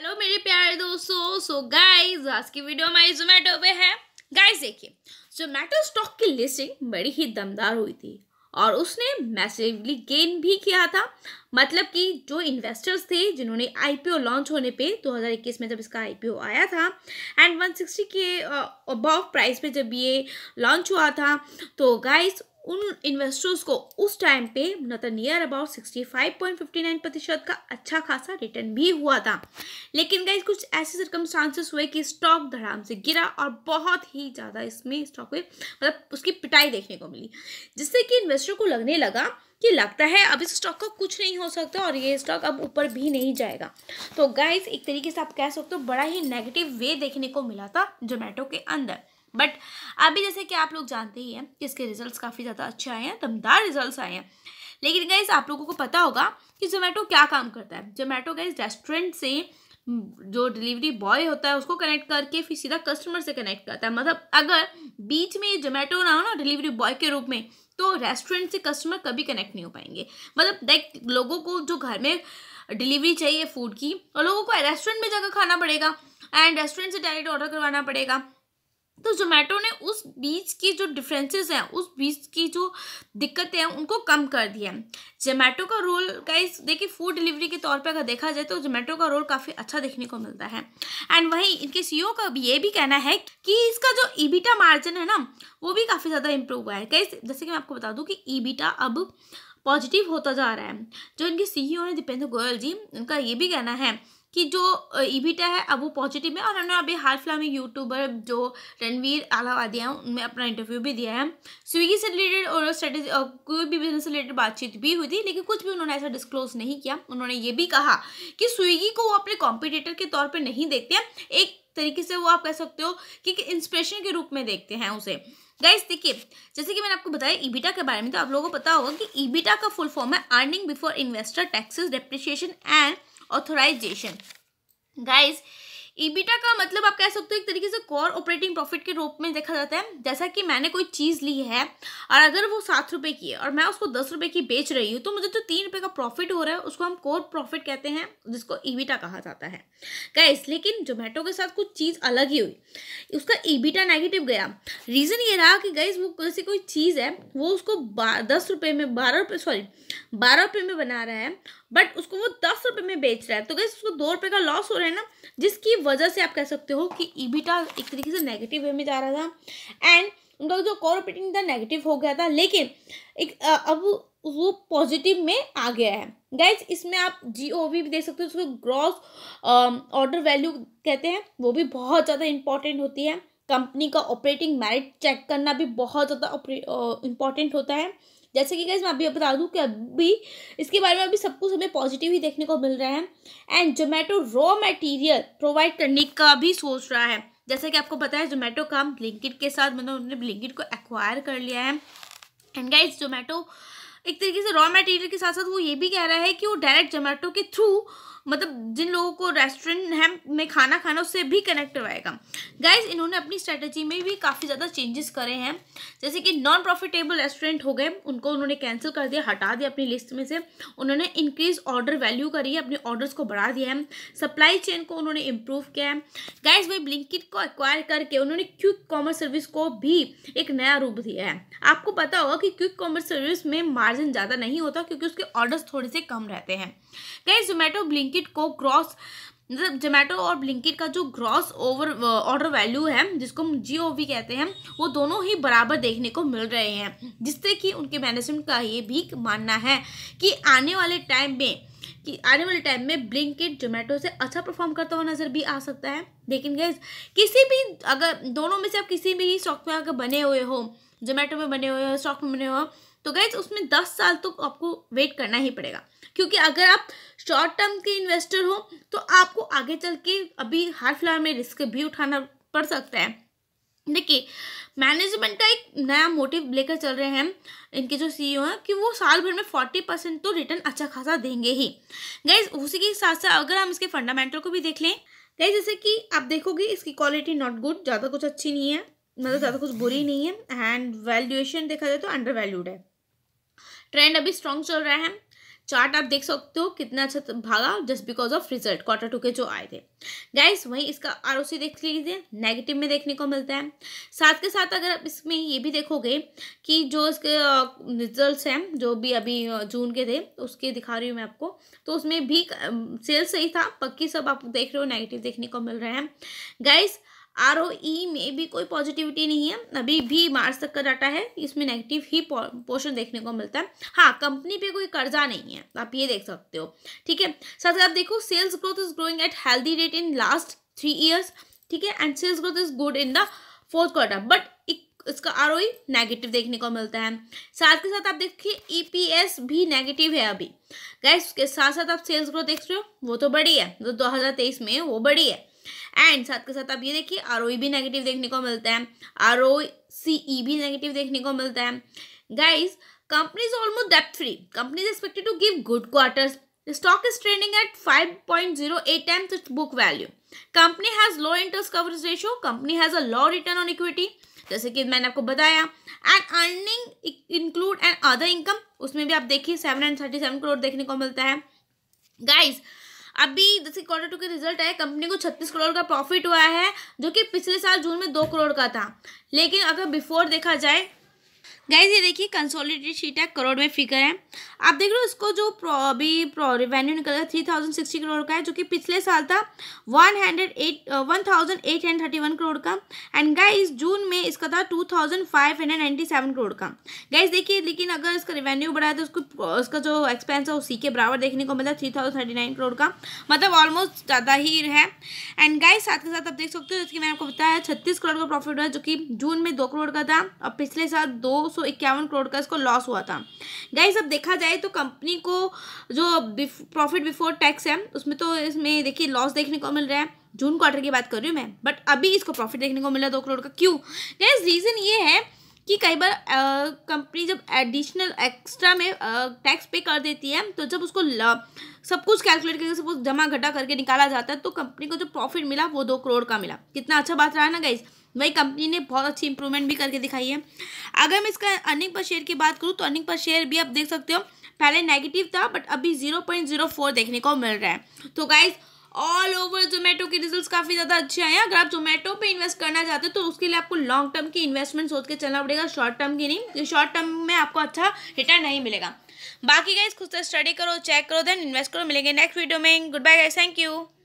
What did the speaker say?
Hello मेरे प्यारे दोस्तों सो गाइस आज की वीडियो हमारी जोमेटो पे है गाइस देखिए जोमेटो स्टॉक की लिस्टिंग बड़ी ही दमदार हुई थी और उसने मैसिवली गेन भी किया था मतलब कि जो इन्वेस्टर्स थे जिन्होंने आईपीओ लॉन्च होने पे 2021 में जब इसका आईपीओ आया था एंड 160 के अबव प्राइस पे जब ये लॉन्च हुआ था तो गाइस उन इन्वेस्टर्स को उस टाइम पे मतलब नियर अबाउट 65.59 प्रतिशत का अच्छा खासा रिटर्न भी हुआ था लेकिन गाइज कुछ ऐसे सरकमस्टांसेस हुए कि स्टॉक धड़ाम से गिरा और बहुत ही ज़्यादा इसमें स्टॉक में मतलब उसकी पिटाई देखने को मिली जिससे कि इन्वेस्टर को लगने लगा कि लगता है अब इस स्टॉक का कुछ नहीं हो सकता और ये स्टॉक अब ऊपर भी नहीं जाएगा तो गाइज एक तरीके से आप कह सकते हो बड़ा ही नेगेटिव वे देखने को मिला था जोमेटो के अंदर बट अभी जैसे कि आप लोग जानते ही हैं कि इसके रिजल्ट्स काफ़ी ज़्यादा अच्छे आए हैं दमदार रिजल्ट्स आए हैं लेकिन गैस आप लोगों को पता होगा कि जोमेटो क्या काम करता है जोमेटो गैस रेस्टोरेंट से जो डिलीवरी बॉय होता है उसको कनेक्ट करके फिर सीधा कस्टमर से कनेक्ट करता है मतलब अगर बीच में जोमेटो ना हो ना डिलीवरी बॉय के रूप में तो रेस्टोरेंट से कस्टमर कभी कनेक्ट नहीं हो पाएंगे मतलब देख लोगों को जो घर में डिलीवरी चाहिए फूड की और लोगों को रेस्टोरेंट में जाकर खाना पड़ेगा एंड रेस्टोरेंट से डायरेक्ट ऑर्डर करवाना पड़ेगा तो जोमेटो ने उस बीच की जो डिफरेंसेस हैं उस बीच की जो दिक्कतें हैं उनको कम कर दिया है जोमेटो का रोल गाइस देखिए फूड डिलीवरी के तौर पर अगर देखा जाए तो जोमेटो का रोल काफ़ी अच्छा देखने को मिलता है एंड वहीं इनके सीईओ e का भी ये भी कहना है कि इसका जो ईबीटा मार्जिन है ना वो भी काफ़ी ज़्यादा इम्प्रूव हुआ है कई जैसे कि मैं आपको बता दूँ कि ईबीटा अब पॉजिटिव होता जा रहा है जो इनके सीईओ e हैं दीपेंद्र गोयल जी उनका ये भी कहना है कि जो ईविटा है अब वो पॉजिटिव है और उन्होंने अभी हाल फिलहाल में यूट्यूबर जो रणवीर आलावादी हैं उनमें अपना इंटरव्यू भी दिया है स्विगी से रिलेटेड और स्ट्रेटेजी कोई भी बिजनेस से रिलेटेड बातचीत भी हुई थी लेकिन कुछ भी उन्होंने ऐसा डिस्क्लोज नहीं किया उन्होंने ये भी कहा कि स्विगी को वो अपने कॉम्पिटेटर के तौर पर नहीं देखते हैं एक तरीके से वो आप कह सकते हो कि, इंस्परेशन के रूप में देखते हैं उसे गाइस देखिए जैसे कि मैंने आपको बताया ईबीटा के बारे में तो आप लोगों को पता होगा कि ईबीटा का फुल फॉर्म है earning before investor taxes depreciation and authorization guys EBITDA e का मतलब आप कह सकते हो एक तरीके से कोर ऑपरेटिंग प्रॉफिट के रूप में देखा जाता है जैसा कि मैंने कोई चीज़ ली है और अगर वो सात रुपये की है और मैं उसको दस रुपये की बेच रही हूँ तो मुझे जो तो तीन रुपये का प्रॉफिट हो रहा है उसको हम कोर प्रॉफिट कहते हैं जिसको ईबीटा e कहा जाता है गैस लेकिन जोमेटो के साथ कुछ चीज़ अलग ही हुई उसका ईबीटा e नेगेटिव गया रीज़न ये रहा कि गैस वो जैसे कोई चीज़ है वो उसको दस रुपये में बारह रुपये सॉरी बारह रुपये में बना रहा है बट उसको वो दस रुपये में बेच रहा है तो गैस उसको दो रुपये का लॉस हो रहा है ना जिसकी वजह से आप कह सकते हो कि ईबीटा एक तरीके से नेगेटिव वे में जा रहा था एंड उनका जो कॉर ऑपरेटिंग था नेगेटिव हो गया था लेकिन एक अब वो पॉजिटिव में आ गया है गाइज इसमें आप जी ओ भी देख सकते हो उसको ग्रॉस ऑर्डर वैल्यू कहते हैं वो भी बहुत ज़्यादा इंपॉर्टेंट होती है कंपनी का ऑपरेटिंग मैरिट चेक करना भी बहुत ज़्यादा इंपॉर्टेंट होता है जैसे कि गैस मैं अभी बता दूँ कि अभी इसके बारे में अभी सब कुछ हमें पॉजिटिव ही देखने को मिल रहा है and Zomato raw material provide करने का भी सोच रहा है जैसे कि आपको पता है जोमेटो का ब्लिंकिट के साथ मतलब उन्होंने ब्लिंकिट को एक्वायर कर लिया है एंड गाइज जोमेटो एक तरीके से रॉ मटेरियल के साथ साथ वो ये भी कह रहा है कि वो डायरेक्ट जोमेटो के थ्रू मतलब जिन लोगों को रेस्टोरेंट है में खाना खाना उससे भी कनेक्ट करवाएगा गाइज इन्होंने अपनी स्ट्रेटजी में भी काफ़ी ज़्यादा चेंजेस करे हैं जैसे कि नॉन प्रॉफिटेबल रेस्टोरेंट हो गए उनको उन्होंने कैंसिल कर दिया हटा दिया अपनी लिस्ट में से उन्होंने इंक्रीज ऑर्डर वैल्यू करी है अपने ऑर्डर्स को बढ़ा दिया है सप्लाई चेन को उन्होंने इम्प्रूव किया है गाइज वही ब्लिंकिट को एक्वायर करके उन्होंने क्विक कॉमर्स सर्विस को भी एक नया रूप दिया है आपको पता होगा कि क्विक कॉमर्स सर्विस में मार्जिन ज़्यादा नहीं होता क्योंकि उसके ऑर्डर्स थोड़े से कम रहते हैं गाइज जोमेटो ब्लिंक ब्लिंकिट को क्रॉस मतलब जोमेटो और ब्लिंकिट का जो ग्रॉस ओवर ऑर्डर वैल्यू है जिसको हम जी कहते हैं वो दोनों ही बराबर देखने को मिल रहे हैं जिससे कि उनके मैनेजमेंट का ये भी मानना है कि आने वाले टाइम में कि आने वाले टाइम में ब्लिंकिट जोमेटो से अच्छा परफॉर्म करता हुआ नज़र भी आ सकता है लेकिन गैस किसी भी अगर दोनों में से आप किसी भी स्टॉक में अगर बने हुए हो जोमेटो में बने हुए हो स्टॉक में बने हुए हो तो गैस उसमें दस साल तक तो आपको वेट करना ही पड़ेगा क्योंकि अगर आप शॉर्ट टर्म के इन्वेस्टर हो तो आपको आगे चल के अभी हर फ्लावर में रिस्क भी उठाना पड़ सकता है देखिए मैनेजमेंट का एक नया मोटिव लेकर चल रहे हैं इनके जो सीईओ हैं कि वो साल भर में फोर्टी परसेंट तो रिटर्न अच्छा खासा देंगे ही गैस उसी के साथ साथ अगर हम इसके फंडामेंटल को भी देख लें गैस जैसे कि आप देखोगे इसकी क्वालिटी नॉट गुड ज़्यादा कुछ अच्छी नहीं है मतलब ज़्यादा कुछ बुरी नहीं है एंड वैल्यूएशन देखा जाए तो अंडर वैल्यूड है ट्रेंड अभी स्ट्रांग चल रहा है चार्ट आप देख सकते हो कितना अच्छा भागा just because of result quarter two के जो आए थे गाइस वही इसका आर देख लीजिए नेगेटिव में देखने को मिलता है साथ के साथ अगर आप इसमें ये भी देखोगे कि जो इसके रिजल्ट्स हैं जो भी अभी जून के थे उसके दिखा रही हूँ मैं आपको तो उसमें भी सेल सही था पक्की सब आप देख रहे हो नेगेटिव देखने को मिल रहे हैं गाइस आर ओ ई में भी कोई पॉजिटिविटी नहीं है अभी भी मार्च तक का डाटा है इसमें नेगेटिव ही पोर्शन देखने को मिलता है हाँ कंपनी पे कोई कर्जा नहीं है आप ये देख सकते हो ठीक है साथ ही साथ देखो sales growth is growing at healthy rate in last three years ठीक है and sales growth is good in the fourth quarter but इसका आर नेगेटिव e देखने को मिलता है साथ के साथ आप देखिए एस e भी नेगेटिव है अभी गैस के साथ साथ आप सेल्स ग्रोथ देख रहे हो वो तो बड़ी है जो हज़ार तेईस में वो बड़ी है एंड साथ के साथ आप ये देखिए आर e भी नेगेटिव देखने को मिलता है आर e भी नेगेटिव देखने को मिलता है गाइज कंपनी इज ऑलमोस्ट डेप्थ free company is expected to give good quarters stock stock is trading at 5.08 times its book value. Company has low interest coverage ratio. Company has a low return on equity जैसे कि मैंने आपको बताया and earning include and other income उसमें भी आप देखिए seven and thirty seven crore देखने को मिलता है गाइज अभी जैसे क्वार्टर टू के रिजल्ट आए कंपनी को छत्तीस करोड़ का प्रॉफिट हुआ है जो कि पिछले साल जून में दो करोड़ का था लेकिन अगर बिफोर देखा जाए गाइज ये देखिए कंसोलिडेटेड शीट है करोड़ में फिगर है आप देख रहे हो इसको जो प्रो अभी प्रो रिवेन्यू निकल रहा है थ्री थाउजेंड सिक्सटी करोड़ का है जो कि पिछले साल था one hundred eight one thousand eight hundred thirty one crore का एंड गाइज जून में इसका था two thousand five hundred ninety seven crore का गाइज देखिए लेकिन अगर इसका रिवेन्यू बढ़ाए तो उसको उसका जो एक्सपेंस है उसी के बराबर देखने को मिला three thousand thirty nine crore का मतलब ऑलमोस्ट ज़्यादा ही है एंड गाइज साथ के साथ आप देख सकते हो जैसे कि मैंने आपको बताया छत्तीस करोड़ का प्रॉफिट हुआ जो कि जून में दो करोड़ का था और पिछले साल दो सौ इक्यावन करोड़ का इसको लॉस हुआ था गाइस अब देखा जाए तो कंपनी को जो प्रॉफिट बिफोर टैक्स है उसमें तो इसमें देखिए लॉस देखने को मिल रहा है जून क्वार्टर की बात कर रही हूँ मैं बट अभी इसको प्रॉफिट देखने को मिला दो करोड़ का क्यों गैस रीज़न ये है कि कई बार कंपनी जब एडिशनल एक्स्ट्रा में टैक्स पे कर देती है तो जब उसको सब कुछ कैलकुलेट करके सब कुछ जमा घटा करके निकाला जाता है तो कंपनी को जो प्रॉफिट मिला वो दो करोड़ का मिला कितना अच्छा बात रहा है ना गाइज़ वही कंपनी ने बहुत अच्छी इंप्रूवमेंट भी करके दिखाई है अगर मैं इसका अर्निंग पर शेयर की बात करूँ तो अर्निंग पर शेयर भी आप देख सकते हो पहले नेगेटिव था बट अभी जीरो पॉइंट जीरो फोर देखने को मिल रहा है तो गाइज ऑल ओवर जोमेटो के रिजल्ट काफ़ी ज़्यादा अच्छे आए हैं अगर आप जोमेटो पे इन्वेस्ट करना चाहते हो तो उसके लिए आपको लॉन्ग टर्म की इन्वेस्टमेंट सोच के चलना पड़ेगा शॉर्ट टर्म की नहीं शॉर्ट टर्म में आपको अच्छा रिटर्न नहीं मिलेगा बाकी गाइज खुद से स्टडी करो चेक करो देन इन्वेस्ट करो मिलेंगे नेक्स्ट वीडियो में good bye guys thank you